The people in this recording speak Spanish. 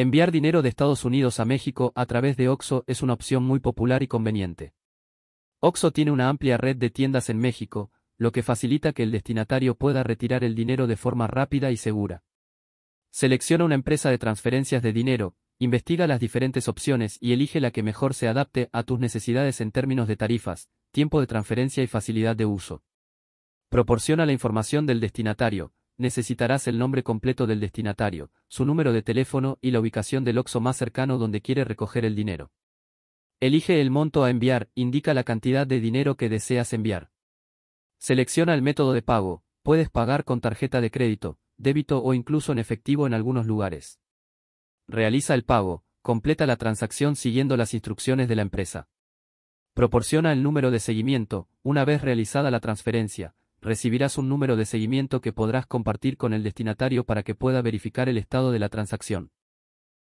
Enviar dinero de Estados Unidos a México a través de OXO es una opción muy popular y conveniente. OXO tiene una amplia red de tiendas en México, lo que facilita que el destinatario pueda retirar el dinero de forma rápida y segura. Selecciona una empresa de transferencias de dinero, investiga las diferentes opciones y elige la que mejor se adapte a tus necesidades en términos de tarifas, tiempo de transferencia y facilidad de uso. Proporciona la información del destinatario, necesitarás el nombre completo del destinatario, su número de teléfono y la ubicación del OXO más cercano donde quiere recoger el dinero. Elige el monto a enviar, indica la cantidad de dinero que deseas enviar. Selecciona el método de pago, puedes pagar con tarjeta de crédito, débito o incluso en efectivo en algunos lugares. Realiza el pago, completa la transacción siguiendo las instrucciones de la empresa. Proporciona el número de seguimiento, una vez realizada la transferencia, recibirás un número de seguimiento que podrás compartir con el destinatario para que pueda verificar el estado de la transacción.